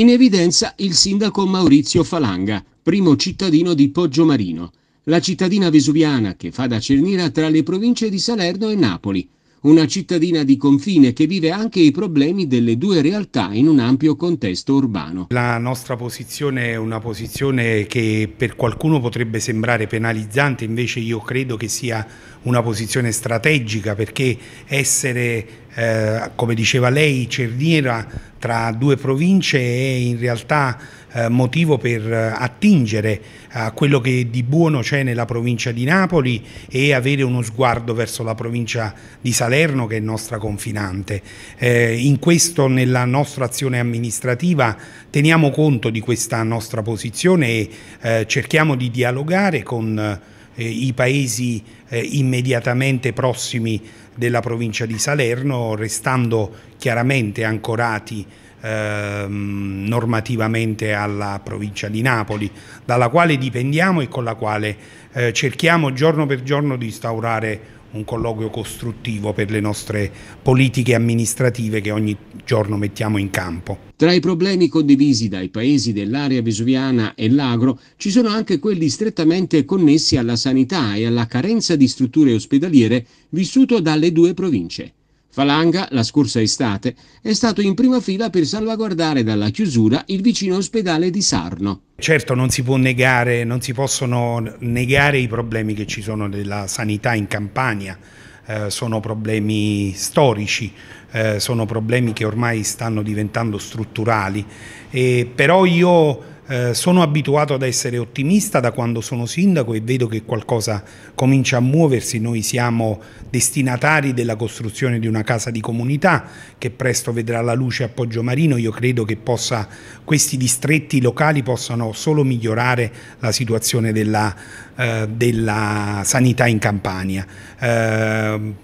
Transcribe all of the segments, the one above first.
In evidenza il sindaco Maurizio Falanga, primo cittadino di Poggiomarino, la cittadina vesuviana che fa da cernira tra le province di Salerno e Napoli, una cittadina di confine che vive anche i problemi delle due realtà in un ampio contesto urbano. La nostra posizione è una posizione che per qualcuno potrebbe sembrare penalizzante, invece io credo che sia una posizione strategica perché essere eh, come diceva lei, cerniera tra due province è in realtà eh, motivo per eh, attingere a quello che di buono c'è nella provincia di Napoli e avere uno sguardo verso la provincia di Salerno che è nostra confinante. Eh, in questo nella nostra azione amministrativa teniamo conto di questa nostra posizione e eh, cerchiamo di dialogare con eh, i paesi eh, immediatamente prossimi della provincia di Salerno, restando chiaramente ancorati ehm, normativamente alla provincia di Napoli, dalla quale dipendiamo e con la quale eh, cerchiamo giorno per giorno di instaurare un colloquio costruttivo per le nostre politiche amministrative che ogni giorno mettiamo in campo. Tra i problemi condivisi dai paesi dell'area vesuviana e l'agro ci sono anche quelli strettamente connessi alla sanità e alla carenza di strutture ospedaliere vissuto dalle due province. Falanga, la scorsa estate, è stato in prima fila per salvaguardare dalla chiusura il vicino ospedale di Sarno. Certo non si può negare, non si possono negare i problemi che ci sono della sanità in Campania, eh, sono problemi storici, eh, sono problemi che ormai stanno diventando strutturali, eh, però io eh, sono abituato ad essere ottimista da quando sono sindaco e vedo che qualcosa comincia a muoversi. Noi siamo destinatari della costruzione di una casa di comunità che presto vedrà la luce a Poggio Marino. Io credo che possa, questi distretti locali possano solo migliorare la situazione della, eh, della sanità in Campania. Eh,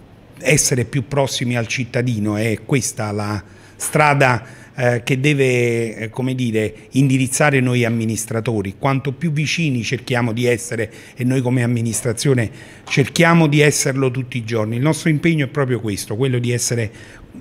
essere più prossimi al cittadino è questa la strada eh, che deve eh, come dire, indirizzare noi amministratori. Quanto più vicini cerchiamo di essere e noi come amministrazione cerchiamo di esserlo tutti i giorni. Il nostro impegno è proprio questo, quello di essere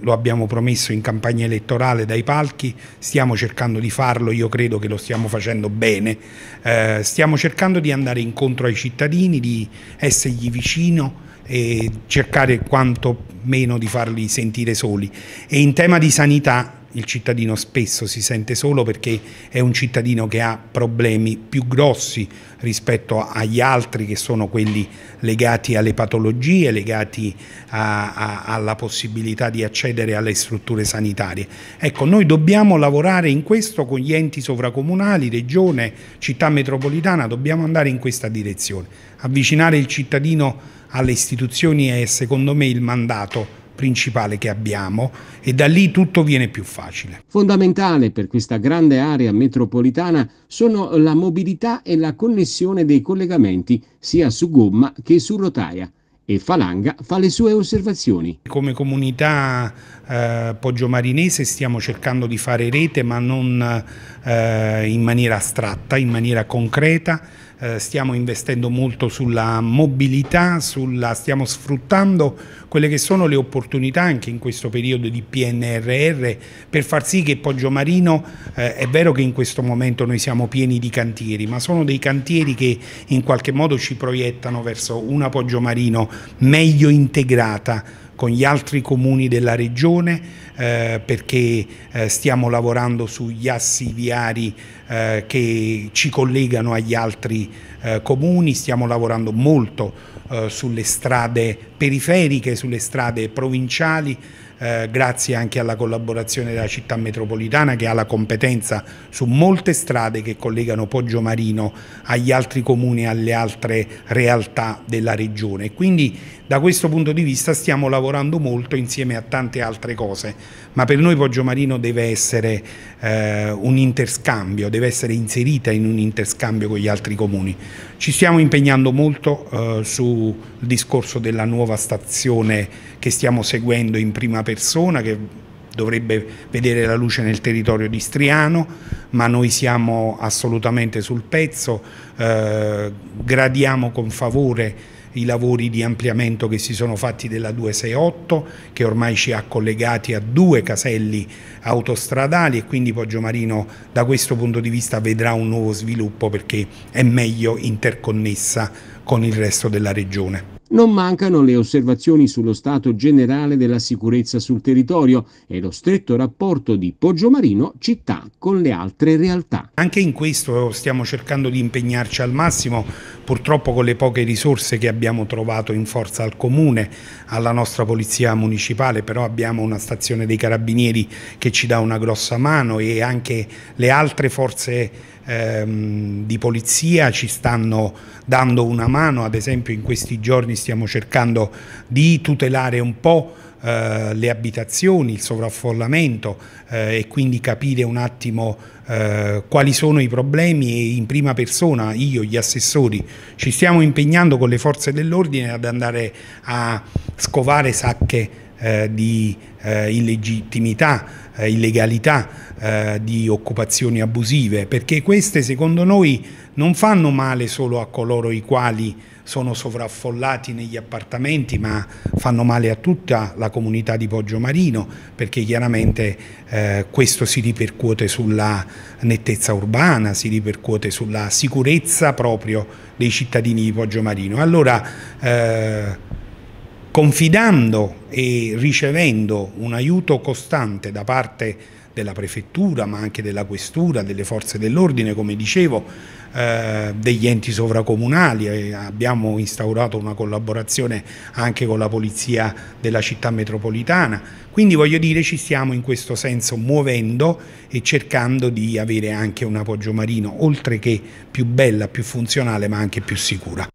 lo abbiamo promesso in campagna elettorale dai palchi, stiamo cercando di farlo, io credo che lo stiamo facendo bene, eh, stiamo cercando di andare incontro ai cittadini, di essergli vicino, e cercare quanto meno di farli sentire soli. E in tema di sanità il cittadino spesso si sente solo perché è un cittadino che ha problemi più grossi rispetto agli altri che sono quelli legati alle patologie, legati a, a, alla possibilità di accedere alle strutture sanitarie. Ecco, noi dobbiamo lavorare in questo con gli enti sovracomunali, regione, città metropolitana, dobbiamo andare in questa direzione, avvicinare il cittadino alle istituzioni è secondo me il mandato principale che abbiamo e da lì tutto viene più facile. Fondamentale per questa grande area metropolitana sono la mobilità e la connessione dei collegamenti sia su gomma che su rotaia e Falanga fa le sue osservazioni. Come comunità eh, poggiomarinese stiamo cercando di fare rete ma non eh, in maniera astratta, in maniera concreta eh, stiamo investendo molto sulla mobilità, sulla, stiamo sfruttando quelle che sono le opportunità anche in questo periodo di PNRR per far sì che Poggio Marino, eh, è vero che in questo momento noi siamo pieni di cantieri, ma sono dei cantieri che in qualche modo ci proiettano verso una Poggio Marino meglio integrata con gli altri comuni della regione eh, perché eh, stiamo lavorando sugli assi viari eh, che ci collegano agli altri eh, comuni, stiamo lavorando molto eh, sulle strade periferiche, sulle strade provinciali, eh, grazie anche alla collaborazione della città metropolitana che ha la competenza su molte strade che collegano Poggio Marino agli altri comuni e alle altre realtà della regione. Quindi da questo punto di vista stiamo lavorando molto insieme a tante altre cose, ma per noi Poggio Marino deve essere eh, un interscambio, deve essere inserita in un interscambio con gli altri comuni. Ci stiamo impegnando molto eh, sul discorso della nuova stazione che stiamo seguendo in prima persona persona che dovrebbe vedere la luce nel territorio di Striano, ma noi siamo assolutamente sul pezzo, eh, gradiamo con favore i lavori di ampliamento che si sono fatti della 268 che ormai ci ha collegati a due caselli autostradali e quindi Poggio Marino da questo punto di vista vedrà un nuovo sviluppo perché è meglio interconnessa con il resto della regione. Non mancano le osservazioni sullo stato generale della sicurezza sul territorio e lo stretto rapporto di Poggiomarino città con le altre realtà. Anche in questo stiamo cercando di impegnarci al massimo purtroppo con le poche risorse che abbiamo trovato in forza al comune, alla nostra polizia municipale, però abbiamo una stazione dei carabinieri che ci dà una grossa mano e anche le altre forze ehm, di polizia ci stanno dando una mano, ad esempio in questi giorni stiamo cercando di tutelare un po' Eh, le abitazioni, il sovraffollamento eh, e quindi capire un attimo eh, quali sono i problemi e in prima persona io, gli assessori, ci stiamo impegnando con le forze dell'ordine ad andare a scovare sacche eh, di eh, illegittimità, eh, illegalità, eh, di occupazioni abusive, perché queste secondo noi non fanno male solo a coloro i quali sono sovraffollati negli appartamenti, ma fanno male a tutta la comunità di Poggio Marino, perché chiaramente eh, questo si ripercuote sulla nettezza urbana, si ripercuote sulla sicurezza proprio dei cittadini di Poggio Marino. Allora, confidando e ricevendo un aiuto costante da parte della prefettura, ma anche della questura, delle forze dell'ordine, come dicevo, eh, degli enti sovracomunali. Eh, abbiamo instaurato una collaborazione anche con la polizia della città metropolitana. Quindi voglio dire ci stiamo in questo senso muovendo e cercando di avere anche un appoggio marino oltre che più bella, più funzionale, ma anche più sicura.